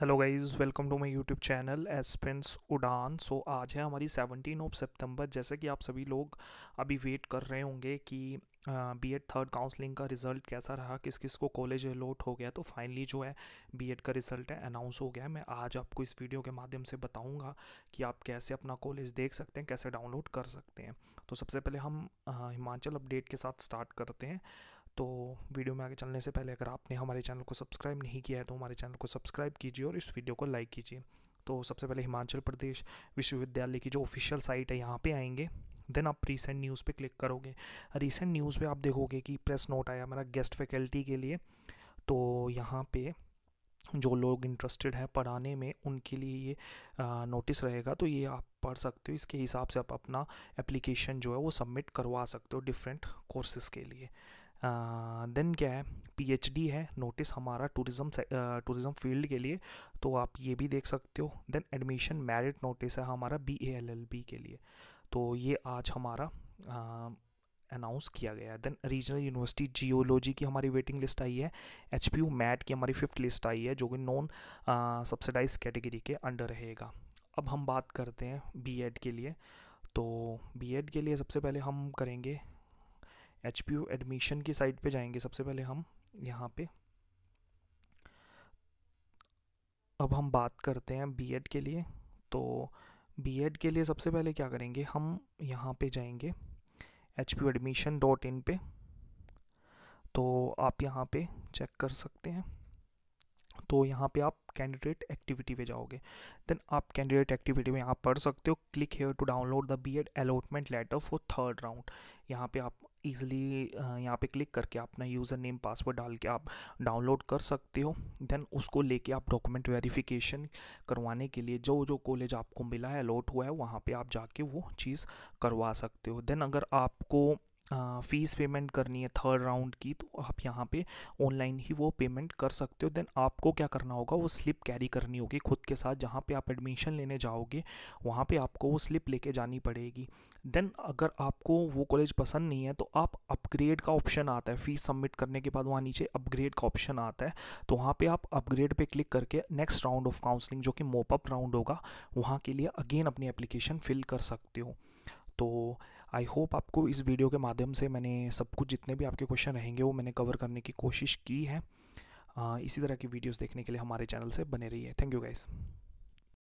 hello guys welcome to my YouTube channel एसपेंस Udaan so आज है हमारी सेवनटीन ऑफ सितंबर जैसे कि आप सभी लोग अभी वेट कर रहे होंगे कि बी एड थर्ड काउंसलिंग का रिज़ल्ट कैसा रहा किस किस को कॉलेज अलॉट हो गया तो फाइनली जो है बी एड का रिज़ल्ट है अनाउंस हो गया है मैं आज आपको इस वीडियो के माध्यम से बताऊंगा कि आप कैसे अपना कॉलेज देख सकते हैं कैसे डाउनलोड कर सकते हैं तो सबसे पहले हम हिमाचल अपडेट के साथ स्टार्ट करते हैं तो वीडियो में आगे चलने से पहले अगर आपने हमारे चैनल को सब्सक्राइब नहीं किया है तो हमारे चैनल को सब्सक्राइब कीजिए और इस वीडियो को लाइक कीजिए तो सबसे पहले हिमाचल प्रदेश विश्वविद्यालय की जो ऑफिशियल साइट है यहाँ पे आएंगे देन आप रीसेंट न्यूज़ पे क्लिक करोगे रीसेंट न्यूज़ पे आप देखोगे कि प्रेस नोट आया मेरा गेस्ट फैकल्टी के लिए तो यहाँ पे जो लोग इंटरेस्टेड हैं पढ़ाने में उनके लिए ये नोटिस रहेगा तो ये आप पढ़ सकते हो इसके हिसाब से आप अपना एप्लीकेशन जो है वो सबमिट करवा सकते हो डिफरेंट कोर्सेज़ के लिए देन क्या है पीएचडी है नोटिस हमारा टूरिज्म टूरिज्म फील्ड के लिए तो आप ये भी देख सकते हो देन एडमिशन मेरिट नोटिस है हमारा B A L L B के लिए तो ये आज हमारा अनाउंस किया गया है देन रीजनल यूनिवर्सिटी जियोलॉजी की हमारी वेटिंग लिस्ट आई है एच पी यू मैट की हमारी फिफ्थ लिस्ट आई है जो कि नॉन सब्सिडाइज कैटेगरी के अंडर रहेगा अब हम बात करते हैं बी एड के लिए तो बी एड के लिए सबसे पहले हम करेंगे एच पी यू एडमिशन की साइट पे जाएंगे सबसे पहले हम यहाँ पे अब हम बात करते हैं बी एड के लिए तो बी एड के लिए सबसे पहले क्या करेंगे हम यहाँ पे जाएंगे H P admission dot in पर तो आप यहाँ पे चेक कर सकते हैं तो यहाँ पे आप कैंडिडेट एक्टिविटी पे जाओगे देन आप कैंडिडेट एक्टिविटी में यहाँ पढ़ सकते हो click here to download the B Ed allotment letter for third round यहाँ पे आप ईज़िली यहाँ पे क्लिक करके अपना यूज़र नेम पासवर्ड डाल के आप डाउनलोड कर सकते हो देन उसको लेके आप डॉक्यूमेंट वेरिफिकेशन करवाने के लिए जो जो कॉलेज आपको मिला है अलॉट हुआ है वहाँ पे आप जाके वो चीज़ करवा सकते हो देन अगर आपको फ़ीस पेमेंट करनी है थर्ड राउंड की तो आप यहाँ पे ऑनलाइन ही वो पेमेंट कर सकते हो देन आपको क्या करना होगा वो स्लिप कैरी करनी होगी खुद के साथ जहाँ पे आप एडमिशन लेने जाओगे वहाँ पे आपको वो स्लिप लेके जानी पड़ेगी देन अगर आपको वो कॉलेज पसंद नहीं है तो आप अपग्रेड का ऑप्शन आता है फ़ीस सबमिट करने के बाद वहाँ नीचे अपग्रेड का ऑप्शन आता है तो वहाँ पर आप अपग्रेड पर क्लिक करके नेक्स्ट राउंड ऑफ काउंसलिंग जो कि मोपअप राउंड होगा वहाँ के लिए अगेन अपनी एप्लीकेशन फिल कर सकते हो तो आई होप आपको इस वीडियो के माध्यम से मैंने सब कुछ जितने भी आपके क्वेश्चन रहेंगे वो मैंने कवर करने की कोशिश की है इसी तरह की वीडियोस देखने के लिए हमारे चैनल से बने रहिए थैंक यू गाइज़